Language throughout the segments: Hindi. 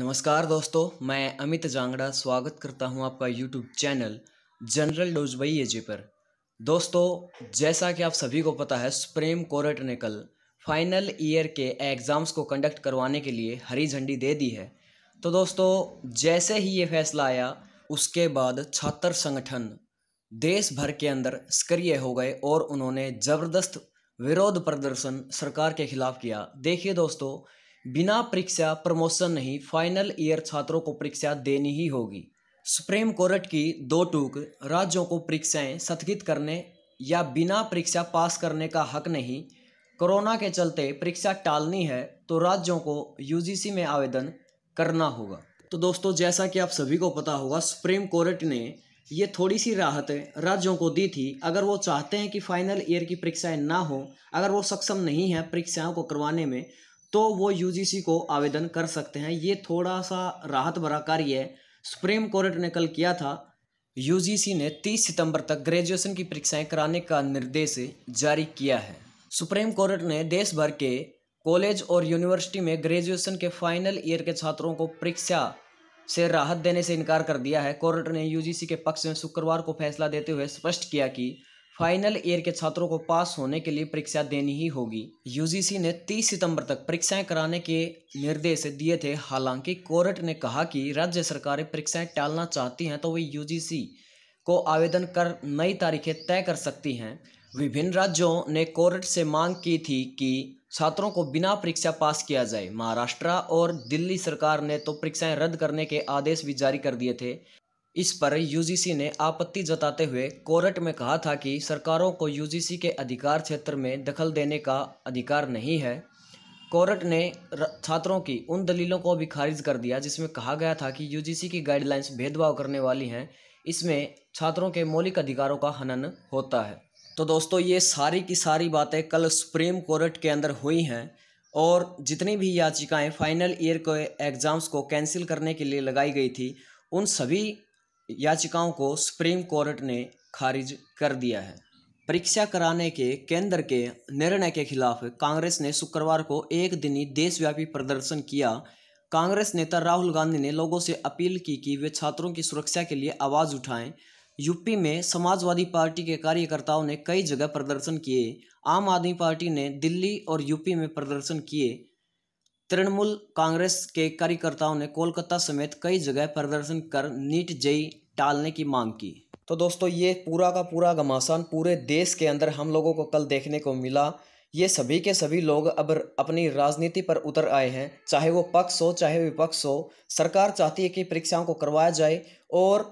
नमस्कार दोस्तों मैं अमित जांगड़ा स्वागत करता हूं आपका यूट्यूब चैनल जनरल डोजबई जी पर दोस्तों जैसा कि आप सभी को पता है सुप्रीम कोर्ट ने कल फाइनल ईयर के एग्ज़ाम्स को कंडक्ट करवाने के लिए हरी झंडी दे दी है तो दोस्तों जैसे ही ये फैसला आया उसके बाद छात्र संगठन देश भर के अंदर सक्रिय हो गए और उन्होंने ज़बरदस्त विरोध प्रदर्शन सरकार के खिलाफ किया देखिए दोस्तों बिना परीक्षा प्रमोशन नहीं फाइनल ईयर छात्रों को परीक्षा देनी ही होगी सुप्रीम कोर्ट की दो टूक राज्यों को परीक्षाएं स्थगित करने या बिना परीक्षा पास करने का हक नहीं कोरोना के चलते परीक्षा टालनी है तो राज्यों को यूजीसी में आवेदन करना होगा तो दोस्तों जैसा कि आप सभी को पता होगा सुप्रीम कोर्ट ने ये थोड़ी सी राहत राज्यों को दी थी अगर वो चाहते हैं कि फाइनल ईयर की परीक्षाएं ना हो अगर वो सक्षम नहीं है परीक्षाओं को करवाने में तो वो यूजीसी को आवेदन कर सकते हैं ये थोड़ा सा राहत भरा कार्य है सुप्रीम कोर्ट ने कल किया था यूजीसी ने 30 सितंबर तक ग्रेजुएशन की परीक्षाएं कराने का निर्देश जारी किया है सुप्रीम कोर्ट ने देश भर के कॉलेज और यूनिवर्सिटी में ग्रेजुएशन के फाइनल ईयर के छात्रों को परीक्षा से राहत देने से इनकार कर दिया है कोर्ट ने यूजीसी के पक्ष में शुक्रवार को फैसला देते हुए स्पष्ट किया कि फाइनल ईयर के छात्रों को पास होने के लिए परीक्षा देनी ही होगी यूजीसी ने 30 सितंबर तक परीक्षाएं कराने के निर्देश दिए थे हालांकि कोर्ट ने कहा कि राज्य सरकारें परीक्षाएं टालना चाहती हैं तो वे यूजीसी को आवेदन कर नई तारीखें तय कर सकती हैं विभिन्न राज्यों ने कोर्ट से मांग की थी कि छात्रों को बिना परीक्षा पास किया जाए महाराष्ट्र और दिल्ली सरकार ने तो परीक्षाएं रद्द करने के आदेश भी जारी कर दिए थे इस पर यूजीसी ने आपत्ति जताते हुए कोर्ट में कहा था कि सरकारों को यूजीसी के अधिकार क्षेत्र में दखल देने का अधिकार नहीं है कोर्ट ने छात्रों की उन दलीलों को भी खारिज कर दिया जिसमें कहा गया था कि यूजीसी की गाइडलाइंस भेदभाव करने वाली हैं इसमें छात्रों के मौलिक अधिकारों का हनन होता है तो दोस्तों ये सारी की सारी बातें कल सुप्रीम कोर्ट के अंदर हुई हैं और जितनी भी याचिकाएं फाइनल ईयर के एग्ज़ाम्स को कैंसिल करने के लिए लगाई गई थी उन सभी याचिकाओं को सुप्रीम कोर्ट ने खारिज कर दिया है परीक्षा कराने के केंद्र के निर्णय के खिलाफ कांग्रेस ने शुक्रवार को एक ही देशव्यापी प्रदर्शन किया कांग्रेस नेता राहुल गांधी ने लोगों से अपील की कि वे छात्रों की सुरक्षा के लिए आवाज़ उठाएं यूपी में समाजवादी पार्टी के कार्यकर्ताओं ने कई जगह प्रदर्शन किए आम आदमी पार्टी ने दिल्ली और यूपी में प्रदर्शन किए तृणमूल कांग्रेस के कार्यकर्ताओं ने कोलकाता समेत कई जगह प्रदर्शन कर नीट जई टालने की मांग की तो दोस्तों ये पूरा का पूरा घमासान पूरे देश के अंदर हम लोगों को कल देखने को मिला ये सभी के सभी लोग अब अपनी राजनीति पर उतर आए हैं चाहे वो पक्ष हो चाहे विपक्ष हो सरकार चाहती है कि परीक्षाओं को करवाया जाए और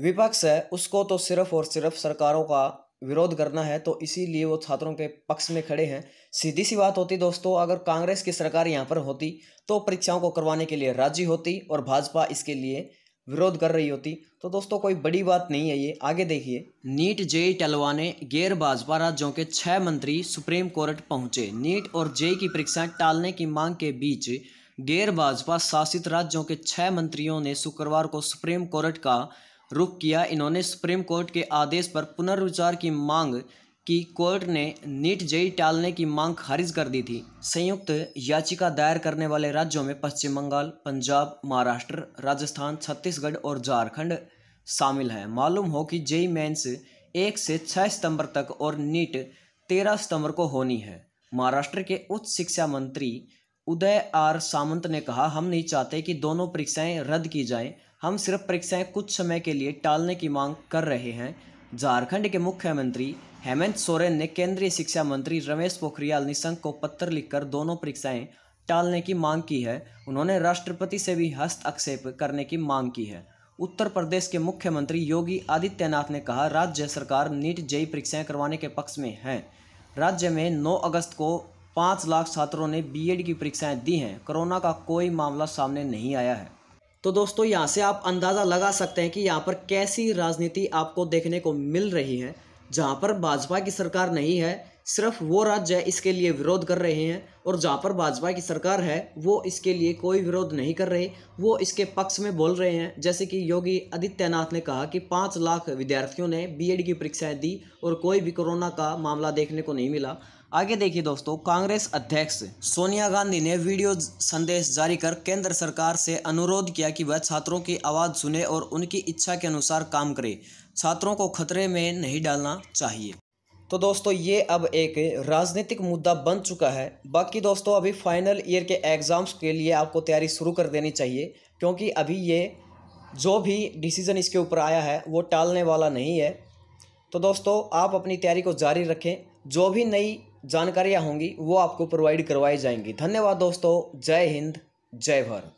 विपक्ष है उसको तो सिर्फ और सिर्फ सरकारों का विरोध करना है तो इसीलिए वो छात्रों के पक्ष में खड़े हैं सीधी सी बात होती दोस्तों अगर कांग्रेस की सरकार यहाँ पर होती तो परीक्षाओं को करवाने के लिए राजी होती और भाजपा इसके लिए विरोध कर रही होती तो दोस्तों कोई बड़ी बात नहीं है ये आगे देखिए नीट जेई टलवा ने गैर भाजपा राज्यों के छह मंत्री सुप्रीम कोर्ट पहुंचे नीट और जेई की परीक्षाएं टालने की मांग के बीच गैर भाजपा शासित राज्यों के छह मंत्रियों ने शुक्रवार को सुप्रीम कोर्ट का रुख किया इन्होंने सुप्रीम कोर्ट के आदेश पर पुनर्विचार की मांग की कोर्ट ने नीट जेई टालने की मांग खारिज कर दी थी संयुक्त याचिका दायर करने वाले राज्यों में पश्चिम बंगाल पंजाब महाराष्ट्र राजस्थान छत्तीसगढ़ और झारखंड शामिल हैं मालूम हो कि जेई मेन्स एक से छः सितंबर तक और नीट तेरह सितंबर को होनी है महाराष्ट्र के उच्च शिक्षा मंत्री उदय आर सामंत ने कहा हम नहीं चाहते कि दोनों परीक्षाएं रद्द की जाएं हम सिर्फ परीक्षाएं कुछ समय के लिए टालने की मांग कर रहे हैं झारखंड के मुख्यमंत्री हेमंत सोरेन ने केंद्रीय शिक्षा मंत्री रमेश पोखरियाल निशंक को पत्र लिखकर दोनों परीक्षाएं टालने की मांग की है उन्होंने राष्ट्रपति से भी हस्तक्षेप करने की मांग की है उत्तर प्रदेश के मुख्यमंत्री योगी आदित्यनाथ ने कहा राज्य सरकार नीट जेई परीक्षाएं करवाने के पक्ष में है राज्य में 9 अगस्त को पाँच लाख छात्रों ने बीएड की परीक्षाएं दी हैं कोरोना का कोई मामला सामने नहीं आया है तो दोस्तों यहाँ से आप अंदाज़ा लगा सकते हैं कि यहाँ पर कैसी राजनीति आपको देखने को मिल रही है जहाँ पर भाजपा की सरकार नहीं है सिर्फ वो राज्य इसके लिए विरोध कर रहे हैं और जहाँ पर भाजपा की सरकार है वो इसके लिए कोई विरोध नहीं कर रही वो इसके पक्ष में बोल रहे हैं जैसे कि योगी आदित्यनाथ ने कहा कि पाँच लाख विद्यार्थियों ने बीएड की परीक्षाएं दी और कोई भी कोरोना का मामला देखने को नहीं मिला आगे देखिए दोस्तों कांग्रेस अध्यक्ष सोनिया गांधी ने वीडियो संदेश जारी कर केंद्र सरकार से अनुरोध किया कि वह छात्रों की आवाज़ सुने और उनकी इच्छा के अनुसार काम करे छात्रों को खतरे में नहीं डालना चाहिए तो दोस्तों ये अब एक राजनीतिक मुद्दा बन चुका है बाकी दोस्तों अभी फाइनल ईयर के एग्ज़ाम्स के लिए आपको तैयारी शुरू कर देनी चाहिए क्योंकि अभी ये जो भी डिसीज़न इसके ऊपर आया है वो टालने वाला नहीं है तो दोस्तों आप अपनी तैयारी को जारी रखें जो भी नई जानकारियाँ होंगी वो आपको प्रोवाइड करवाई जाएंगी धन्यवाद दोस्तों जय हिंद जय भारत